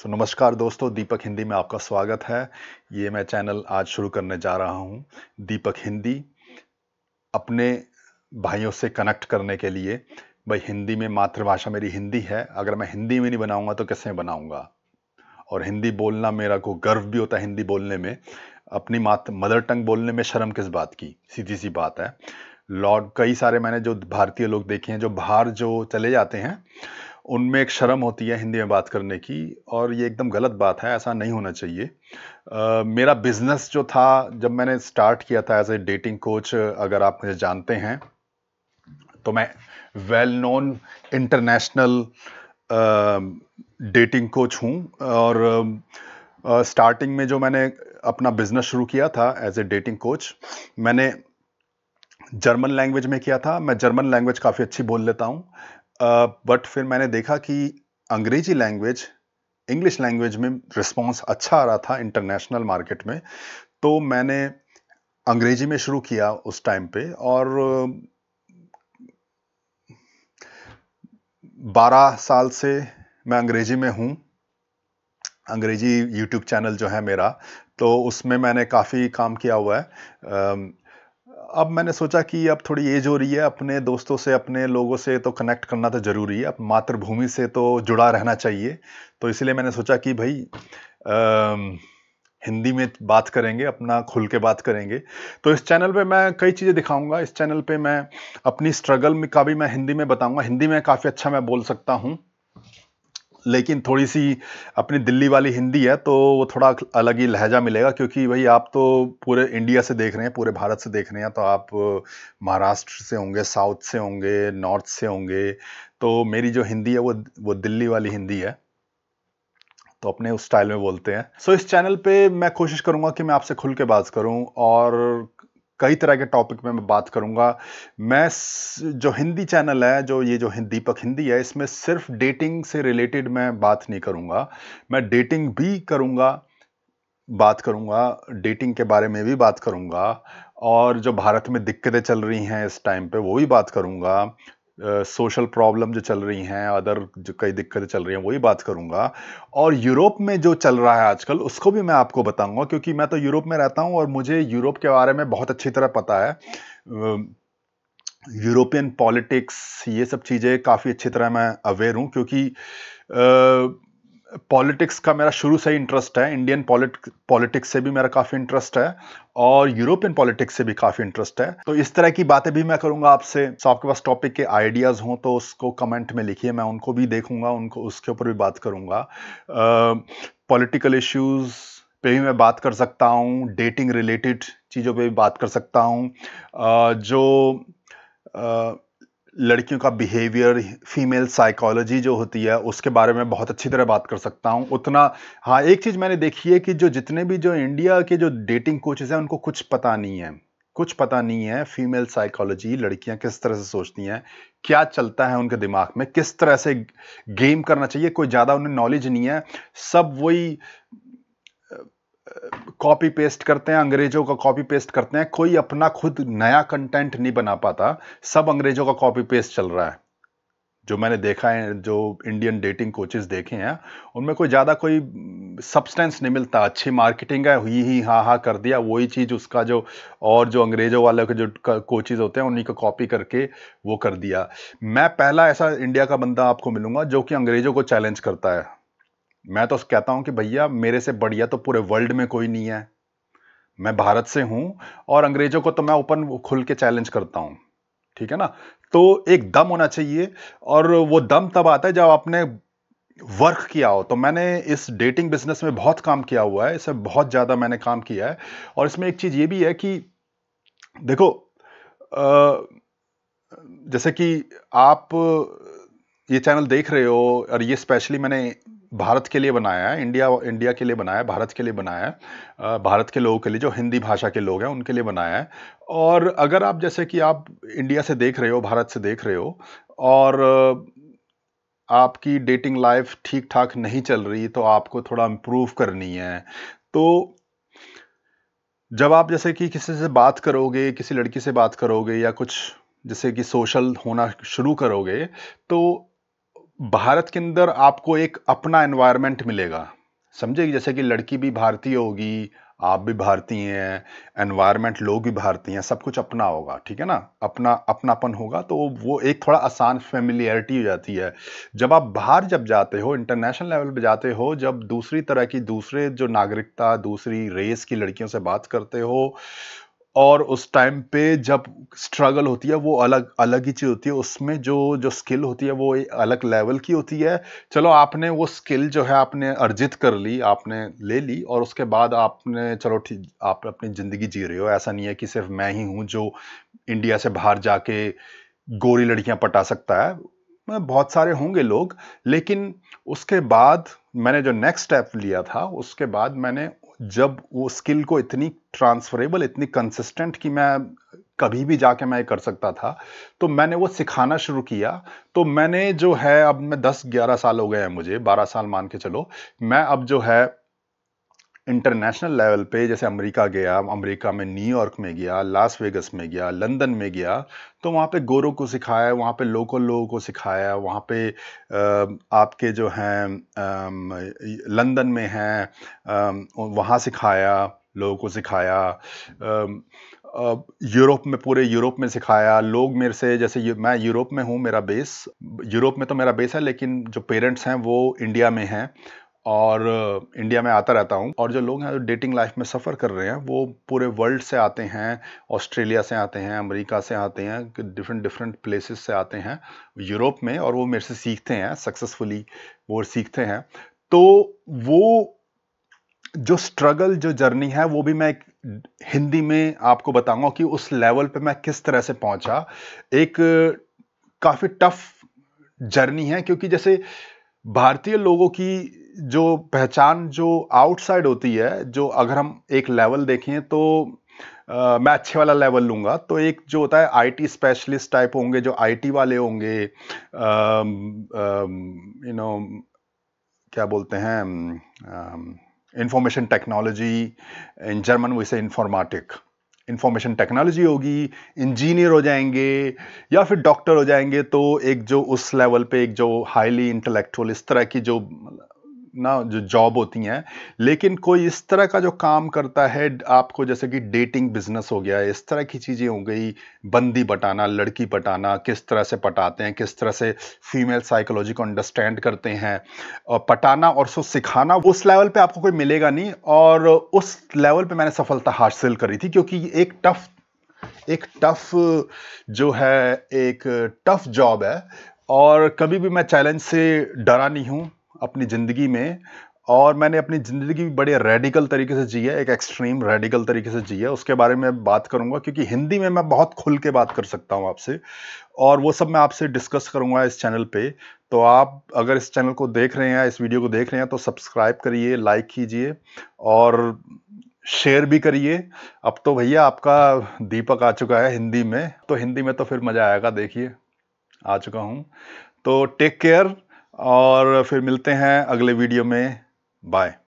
सो so, नमस्कार दोस्तों दीपक हिंदी में आपका स्वागत है ये मैं चैनल आज शुरू करने जा रहा हूँ दीपक हिंदी अपने भाइयों से कनेक्ट करने के लिए भाई हिंदी में मातृभाषा मेरी हिंदी है अगर मैं हिंदी में नहीं बनाऊँगा तो कैसे बनाऊँगा और हिंदी बोलना मेरा को गर्व भी होता है हिंदी बोलने में अपनी मात मदर टंग बोलने में शर्म किस बात की सीधी सी बात है लॉर्ड कई सारे मैंने जो भारतीय लोग देखे हैं जो बाहर जो चले जाते हैं उनमें एक शर्म होती है हिंदी में बात करने की और ये एकदम गलत बात है ऐसा नहीं होना चाहिए uh, मेरा बिज़नेस जो था जब मैंने स्टार्ट किया था एज ए डेटिंग कोच अगर आप मुझे जानते हैं तो मैं well known international dating coach हूँ और स्टार्टिंग uh, में जो मैंने अपना बिज़नेस शुरू किया था एज ए डेटिंग कोच मैंने जर्मन लैंग्वेज में किया था मैं जर्मन लैंग्वेज काफ़ी अच्छी बोल लेता हूँ बट फिर मैंने देखा कि अंग्रेजी लैंग्वेज इंग्लिश लैंग्वेज में रिस्पॉन्स अच्छा आ रहा था इंटरनेशनल मार्केट में तो मैंने अंग्रेजी में शुरू किया उस टाइम पे और बारह साल से मैं अंग्रेजी में हूँ अंग्रेजी यूट्यूब चैनल जो है मेरा तो उसमें मैंने काफ़ी काम किया हुआ है अब मैंने सोचा कि अब थोड़ी एज हो रही है अपने दोस्तों से अपने लोगों से तो कनेक्ट करना तो ज़रूरी है अब मातृभूमि से तो जुड़ा रहना चाहिए तो इसलिए मैंने सोचा कि भाई आ, हिंदी में बात करेंगे अपना खुल के बात करेंगे तो इस चैनल पे मैं कई चीज़ें दिखाऊंगा इस चैनल पे मैं अपनी स्ट्रगल में का भी मैं हिंदी में बताऊंगा हिंदी में काफ़ी अच्छा मैं बोल सकता हूँ लेकिन थोड़ी सी अपनी दिल्ली वाली हिंदी है तो वो थोड़ा अलग ही लहजा मिलेगा क्योंकि भाई आप तो पूरे इंडिया से देख रहे हैं पूरे भारत से देख रहे हैं तो आप महाराष्ट्र से होंगे साउथ से होंगे नॉर्थ से होंगे तो मेरी जो हिंदी है वो वो दिल्ली वाली हिंदी है तो अपने उस स्टाइल में बोलते हैं सो so, इस चैनल पे मैं कोशिश करूँगा कि मैं आपसे खुल के बात करूँ और कई तरह के टॉपिक में मैं बात करूंगा मैं जो हिंदी चैनल है जो ये जो हिंदी पक हिंदी है इसमें सिर्फ डेटिंग से रिलेटेड मैं बात नहीं करूंगा मैं डेटिंग भी करूंगा बात करूंगा डेटिंग के बारे में भी बात करूंगा और जो भारत में दिक्कतें चल रही हैं इस टाइम पे वो भी बात करूंगा सोशल uh, प्रॉब्लम जो चल रही हैं अदर जो कई दिक्कतें चल रही हैं वही बात करूंगा और यूरोप में जो चल रहा है आजकल उसको भी मैं आपको बताऊंगा क्योंकि मैं तो यूरोप में रहता हूं और मुझे यूरोप के बारे में बहुत अच्छी तरह पता है uh, यूरोपियन पॉलिटिक्स ये सब चीज़ें काफ़ी अच्छी तरह मैं अवेयर हूँ क्योंकि uh, पॉलिटिक्स का मेरा शुरू से ही इंटरेस्ट है इंडियन पॉलिटिक्स से भी मेरा काफ़ी इंटरेस्ट है और यूरोपियन पॉलिटिक्स से भी काफ़ी इंटरेस्ट है तो इस तरह की बातें भी मैं करूंगा आपसे तो आपके पास टॉपिक के आइडियाज़ हों तो उसको कमेंट में लिखिए मैं उनको भी देखूंगा उनको उसके ऊपर भी बात करूंगा पॉलिटिकल इश्यूज़ पे भी मैं बात कर सकता हूँ डेटिंग रिलेटेड चीज़ों पर भी बात कर सकता हूँ जो आ, लड़कियों का बिहेवियर फीमेल साइकोलॉजी जो होती है उसके बारे में बहुत अच्छी तरह बात कर सकता हूँ उतना हाँ एक चीज़ मैंने देखी है कि जो जितने भी जो इंडिया के जो डेटिंग कोचेज़ हैं उनको कुछ पता नहीं है कुछ पता नहीं है फीमेल साइकोलॉजी लड़कियां किस तरह से सोचती हैं क्या चलता है उनके दिमाग में किस तरह से गेम करना चाहिए कोई ज़्यादा उन्हें नॉलेज नहीं है सब वही कॉपी पेस्ट करते हैं अंग्रेजों का कॉपी पेस्ट करते हैं कोई अपना खुद नया कंटेंट नहीं बना पाता सब अंग्रेजों का कॉपी पेस्ट चल रहा है जो मैंने देखा है जो इंडियन डेटिंग कोचेस देखे हैं उनमें कोई ज़्यादा कोई सब्सटेंस नहीं मिलता अच्छी मार्केटिंग है ही ही हाँ हाँ कर दिया वही चीज़ उसका जो और जो अंग्रेज़ों वाले के जो कोचेज़ होते हैं उन्हीं को कॉपी करके वो कर दिया मैं पहला ऐसा इंडिया का बंदा आपको मिलूंगा जो कि अंग्रेज़ों को चैलेंज करता है मैं तो कहता हूं कि भैया मेरे से बढ़िया तो पूरे वर्ल्ड में कोई नहीं है मैं भारत से हूं और अंग्रेजों को तो मैं ओपन खुल के चैलेंज करता हूं ठीक है ना तो एक दम होना चाहिए और वो दम तब आता है जब आपने वर्क किया हो तो मैंने इस डेटिंग बिजनेस में बहुत काम किया हुआ है इसमें बहुत ज़्यादा मैंने काम किया है और इसमें एक चीज़ ये भी है कि देखो जैसे कि आप ये चैनल देख रहे हो और ये स्पेशली मैंने भारत के लिए बनाया है इंडिया इंडिया के लिए बनाया है भारत के लिए बनाया है भारत के लोगों के लिए जो हिंदी भाषा के लोग हैं उनके लिए बनाया है और अगर आप जैसे कि आप इंडिया से देख रहे हो भारत से देख रहे हो और आपकी डेटिंग लाइफ ठीक ठाक नहीं चल रही तो आपको थोड़ा इम्प्रूव करनी है तो जब आप जैसे कि किसी से बात करोगे किसी लड़की से बात करोगे या कुछ जैसे कि सोशल होना शुरू करोगे तो भारत के अंदर आपको एक अपना एनवायरनमेंट मिलेगा समझे जैसे कि लड़की भी भारतीय होगी आप भी भारतीय हैं एनवायरनमेंट लोग भी भारतीय हैं सब कुछ अपना होगा ठीक है ना अपना अपनापन होगा तो वो एक थोड़ा आसान फेमिलियरिटी हो जाती है जब आप बाहर जब जाते हो इंटरनेशनल लेवल पे जाते हो जब दूसरी तरह की दूसरे जो नागरिकता दूसरी रेस की लड़कियों से बात करते हो और उस टाइम पे जब स्ट्रगल होती है वो अलग अलग ही चीज़ होती है उसमें जो जो स्किल होती है वो अलग लेवल की होती है चलो आपने वो स्किल जो है आपने अर्जित कर ली आपने ले ली और उसके बाद आपने चलो ठीक आप अपनी ज़िंदगी जी रहे हो ऐसा नहीं है कि सिर्फ मैं ही हूँ जो इंडिया से बाहर जाके गोरी लड़कियाँ पटा सकता है बहुत सारे होंगे लोग लेकिन उसके बाद मैंने जो नेक्स्ट स्टेप लिया था उसके बाद मैंने जब वो स्किल को इतनी ट्रांसफरेबल इतनी कंसिस्टेंट कि मैं कभी भी जाके मैं कर सकता था तो मैंने वो सिखाना शुरू किया तो मैंने जो है अब मैं 10 11 साल हो गए हैं मुझे 12 साल मान के चलो मैं अब जो है इंटरनेशनल लेवल पे जैसे अमेरिका गया अमेरिका में न्यूयॉर्क में गया लास वेगस में गया लंदन में गया तो वहाँ पे गोरों को सिखाया वहाँ पे लोकल लोगों को सिखाया वहाँ पे आपके जो हैं लंदन में हैं वहाँ सिखाया लोगों को सिखाया यूरोप में पूरे यूरोप में सिखाया लोग मेरे से जैसे मैं यूरोप में हूँ मेरा बेस यूरोप में तो मेरा बेस है लेकिन जो पेरेंट्स हैं वो इंडिया में हैं और इंडिया में आता रहता हूँ और जो लोग हैं जो डेटिंग लाइफ में सफ़र कर रहे हैं वो पूरे वर्ल्ड से आते हैं ऑस्ट्रेलिया से आते हैं अमेरिका से आते हैं डिफरेंट डिफरेंट प्लेसेस से आते हैं यूरोप में और वो मेरे से सीखते हैं सक्सेसफुली वो सीखते हैं तो वो जो स्ट्रगल जो जर्नी है वो भी मैं हिंदी में आपको बताऊंगा कि उस लेवल पे मैं किस तरह से पहुंचा एक काफ़ी टफ जर्नी है क्योंकि जैसे भारतीय लोगों की जो पहचान जो आउटसाइड होती है जो अगर हम एक लेवल देखें तो आ, मैं अच्छे वाला लेवल लूँगा तो एक जो होता है आईटी स्पेशलिस्ट टाइप होंगे जो आईटी वाले होंगे यू नो क्या बोलते हैं इंफॉर्मेशन टेक्नोलॉजी इन जर्मन वैसे इंफॉर्मेटिक इंफॉर्मेशन टेक्नोलॉजी होगी इंजीनियर हो जाएंगे या फिर डॉक्टर हो जाएंगे तो एक जो उस लेवल पे एक जो हाईली इंटेलेक्चुअल इस तरह की जो ना जो जॉब होती हैं लेकिन कोई इस तरह का जो काम करता है आपको जैसे कि डेटिंग बिजनेस हो गया इस तरह की चीज़ें हो गई बंदी पटाना लड़की पटाना किस तरह से पटाते हैं किस तरह से फीमेल साइकोलॉजी को अंडरस्टैंड करते हैं और पटाना और सो सिखाना उस लेवल पे आपको कोई मिलेगा नहीं और उस लेवल पे मैंने सफलता हासिल करी थी क्योंकि एक टफ एक टफ जो है एक टफ जॉब है और कभी भी मैं चैलेंज से डरा नहीं हूँ अपनी ज़िंदगी में और मैंने अपनी ज़िंदगी भी बड़े रेडिकल तरीके से जी है एक एक्सट्रीम रेडिकल तरीके से जी है उसके बारे में बात करूँगा क्योंकि हिंदी में मैं बहुत खुल के बात कर सकता हूँ आपसे और वो सब मैं आपसे डिस्कस करूँगा इस चैनल पे तो आप अगर इस चैनल को देख रहे हैं इस वीडियो को देख रहे हैं तो सब्सक्राइब करिए लाइक कीजिए और शेयर भी करिए अब तो भैया आपका दीपक आ चुका है हिंदी में तो हिंदी में तो फिर मज़ा आएगा देखिए आ चुका हूँ तो टेक केयर और फिर मिलते हैं अगले वीडियो में बाय